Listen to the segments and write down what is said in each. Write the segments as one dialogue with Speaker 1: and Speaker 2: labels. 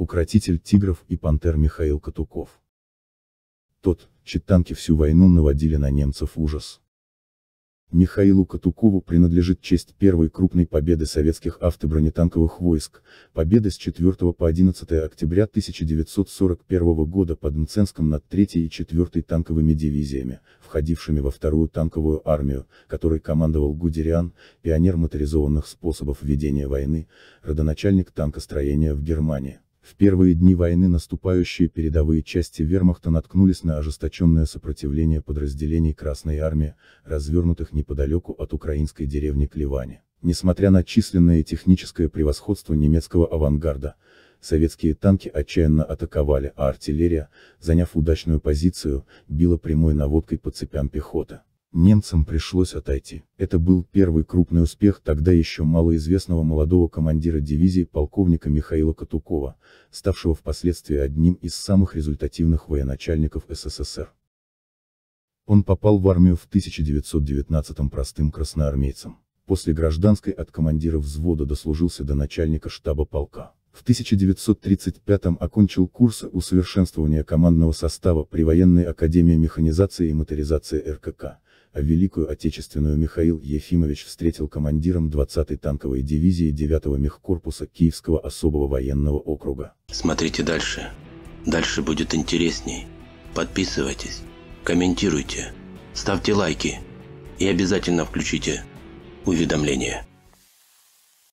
Speaker 1: укротитель тигров и пантер Михаил Катуков. Тот, читанки всю войну наводили на немцев ужас. Михаилу Катукову принадлежит честь первой крупной победы советских автобронетанковых войск, победы с 4 по 11 октября 1941 года под Мценском над 3 и 4 танковыми дивизиями, входившими во вторую танковую армию, которой командовал Гудериан, пионер моторизованных способов ведения войны, родоначальник танкостроения в Германии. В первые дни войны наступающие передовые части вермахта наткнулись на ожесточенное сопротивление подразделений Красной Армии, развернутых неподалеку от украинской деревни Клевани. Несмотря на численное и техническое превосходство немецкого авангарда, советские танки отчаянно атаковали, а артиллерия, заняв удачную позицию, била прямой наводкой по цепям пехоты. Немцам пришлось отойти. Это был первый крупный успех тогда еще малоизвестного молодого командира дивизии полковника Михаила Катукова, ставшего впоследствии одним из самых результативных военачальников СССР. Он попал в армию в 1919 м простым красноармейцем. После гражданской от командира взвода дослужился до начальника штаба полка. В 1935-м окончил курсы усовершенствования командного состава при военной академии механизации и моторизации РКК, а Великую Отечественную Михаил Ефимович встретил командиром 20-й танковой дивизии 9-го мехкорпуса Киевского особого военного округа. Смотрите дальше. Дальше будет интересней. Подписывайтесь, комментируйте, ставьте лайки и обязательно включите уведомления.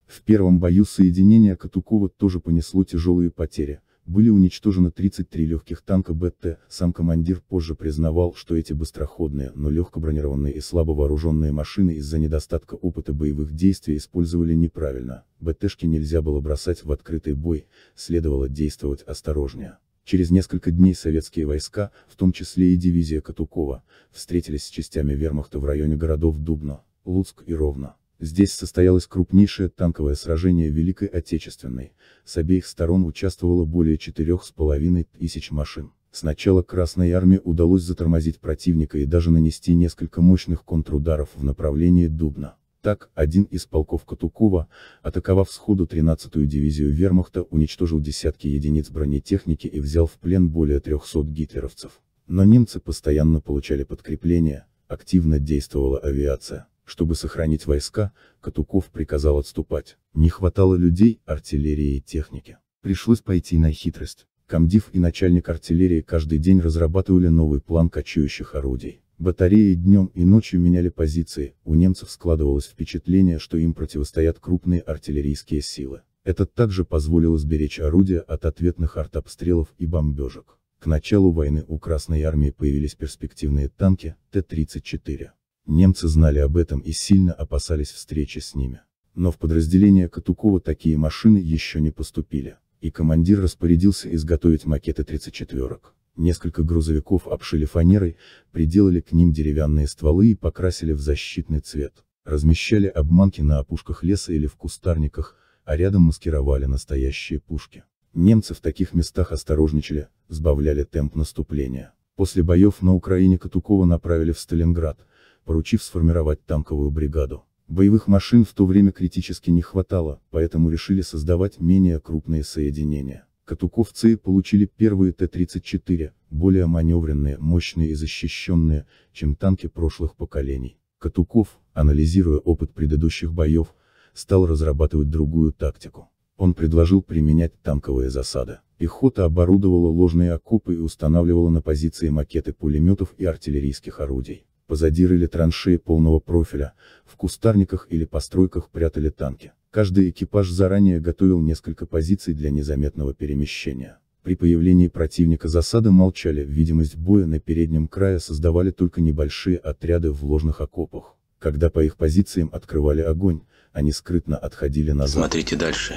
Speaker 1: В первом бою соединение Катукова тоже понесло тяжелые потери – были уничтожено 33 легких танка БТ, сам командир позже признавал, что эти быстроходные, но легкобронированные и слабо вооруженные машины из-за недостатка опыта боевых действий использовали неправильно, БТшки нельзя было бросать в открытый бой, следовало действовать осторожнее. Через несколько дней советские войска, в том числе и дивизия Катукова, встретились с частями вермахта в районе городов Дубно, Луцк и Ровно. Здесь состоялось крупнейшее танковое сражение Великой Отечественной, с обеих сторон участвовало более четырех с половиной тысяч машин. Сначала Красной Армии удалось затормозить противника и даже нанести несколько мощных контрударов в направлении Дубна. Так, один из полков Катукова, атаковав сходу 13-ю дивизию вермахта, уничтожил десятки единиц бронетехники и взял в плен более 300 гитлеровцев. Но немцы постоянно получали подкрепление, активно действовала авиация. Чтобы сохранить войска, Катуков приказал отступать. Не хватало людей, артиллерии и техники. Пришлось пойти на хитрость. Комдив и начальник артиллерии каждый день разрабатывали новый план кочующих орудий. Батареи днем и ночью меняли позиции, у немцев складывалось впечатление, что им противостоят крупные артиллерийские силы. Это также позволило сберечь орудия от ответных артобстрелов и бомбежек. К началу войны у Красной Армии появились перспективные танки Т-34. Немцы знали об этом и сильно опасались встречи с ними. Но в подразделение Катукова такие машины еще не поступили, и командир распорядился изготовить макеты 34-ок. Несколько грузовиков обшили фанерой, приделали к ним деревянные стволы и покрасили в защитный цвет. Размещали обманки на опушках леса или в кустарниках, а рядом маскировали настоящие пушки. Немцы в таких местах осторожничали, сбавляли темп наступления. После боев на Украине Катукова направили в Сталинград, поручив сформировать танковую бригаду. Боевых машин в то время критически не хватало, поэтому решили создавать менее крупные соединения. Катуковцы получили первые Т-34, более маневренные, мощные и защищенные, чем танки прошлых поколений. Катуков, анализируя опыт предыдущих боев, стал разрабатывать другую тактику. Он предложил применять танковые засады. Пехота оборудовала ложные окопы и устанавливала на позиции макеты пулеметов и артиллерийских орудий. Позади рыли траншеи полного профиля, в кустарниках или постройках прятали танки. Каждый экипаж заранее готовил несколько позиций для незаметного перемещения. При появлении противника засады молчали, видимость боя на переднем крае создавали только небольшие отряды в ложных окопах. Когда по их позициям открывали огонь, они скрытно отходили назад. Смотрите дальше.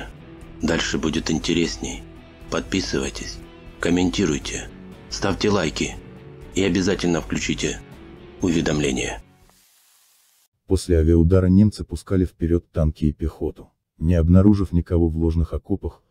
Speaker 1: Дальше будет интересней. Подписывайтесь, комментируйте, ставьте лайки и обязательно включите уведомления. После авиаудара немцы пускали вперед танки и пехоту. Не обнаружив никого в ложных окопах,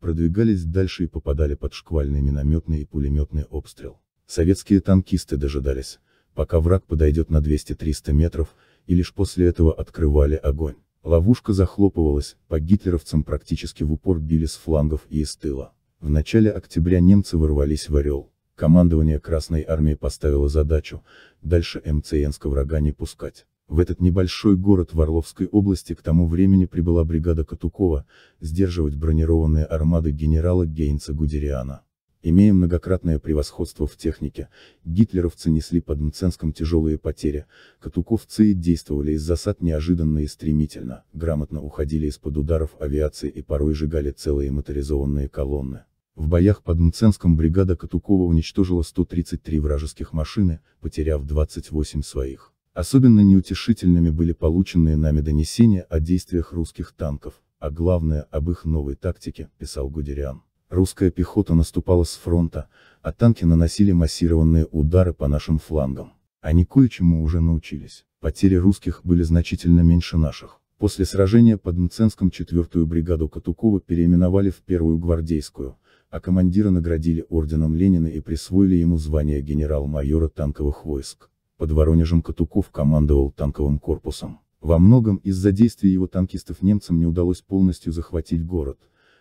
Speaker 1: продвигались дальше и попадали под шквальный минометный и пулеметный обстрел. Советские танкисты дожидались, пока враг подойдет на 200-300 метров, и лишь после этого открывали огонь. Ловушка захлопывалась, по гитлеровцам практически в упор били с флангов и из тыла. В начале октября немцы ворвались в Орел. Командование Красной Армии поставило задачу, дальше МЦНска врага не пускать. В этот небольшой город в Орловской области к тому времени прибыла бригада Катукова, сдерживать бронированные армады генерала Гейнца Гудериана. Имея многократное превосходство в технике, гитлеровцы несли под Мценском тяжелые потери, катуковцы действовали из засад неожиданно и стремительно, грамотно уходили из-под ударов авиации и порой сжигали целые моторизованные колонны. В боях под Мценском бригада Катукова уничтожила 133 вражеских машины, потеряв 28 своих. Особенно неутешительными были полученные нами донесения о действиях русских танков, а главное об их новой тактике, писал Гудериан. Русская пехота наступала с фронта, а танки наносили массированные удары по нашим флангам. Они кое-чему уже научились. Потери русских были значительно меньше наших. После сражения под Мценском 4-ю бригаду Катукова переименовали в 1-ю гвардейскую, а командира наградили орденом Ленина и присвоили ему звание генерал-майора танковых войск. Под Воронежем Катуков командовал танковым корпусом. Во многом из-за действий его танкистов немцам не удалось полностью захватить город,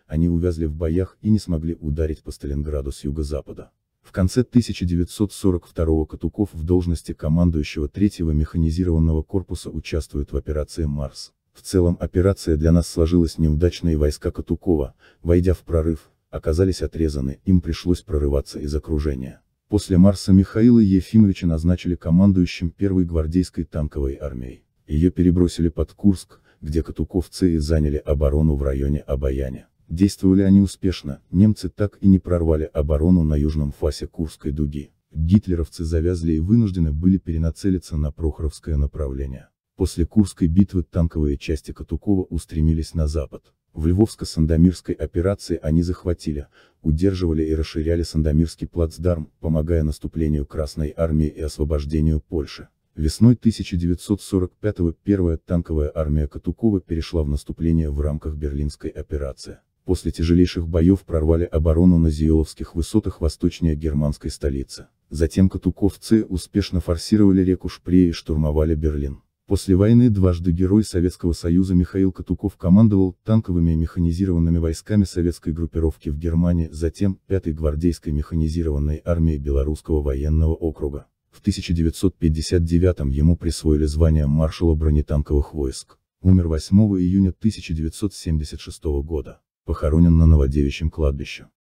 Speaker 1: они увязли в боях и не смогли ударить по Сталинграду с юго-запада. В конце 1942 Катуков в должности командующего 3-го механизированного корпуса участвует в операции «Марс». В целом операция для нас сложилась неудачной и войска Катукова, войдя в прорыв, оказались отрезаны, им пришлось прорываться из окружения. После Марса Михаила Ефимовича назначили командующим первой гвардейской танковой армией. Ее перебросили под Курск, где катуковцы и заняли оборону в районе Обаяня. Действовали они успешно, немцы так и не прорвали оборону на южном фасе Курской дуги. Гитлеровцы завязли и вынуждены были перенацелиться на Прохоровское направление. После Курской битвы танковые части Катукова устремились на запад. В Львовско-Сандомирской операции они захватили, удерживали и расширяли Сандомирский плацдарм, помогая наступлению Красной Армии и освобождению Польши. Весной 1945-го первая танковая армия Катукова перешла в наступление в рамках Берлинской операции. После тяжелейших боев прорвали оборону на Зиеловских высотах восточнее германской столицы. Затем катуковцы успешно форсировали реку Шпрее и штурмовали Берлин. После войны дважды Герой Советского Союза Михаил Катуков командовал танковыми и механизированными войсками советской группировки в Германии, затем 5-й гвардейской механизированной армии Белорусского военного округа. В 1959 ему присвоили звание маршала бронетанковых войск. Умер 8 июня 1976 года. Похоронен на Новодевичьем кладбище.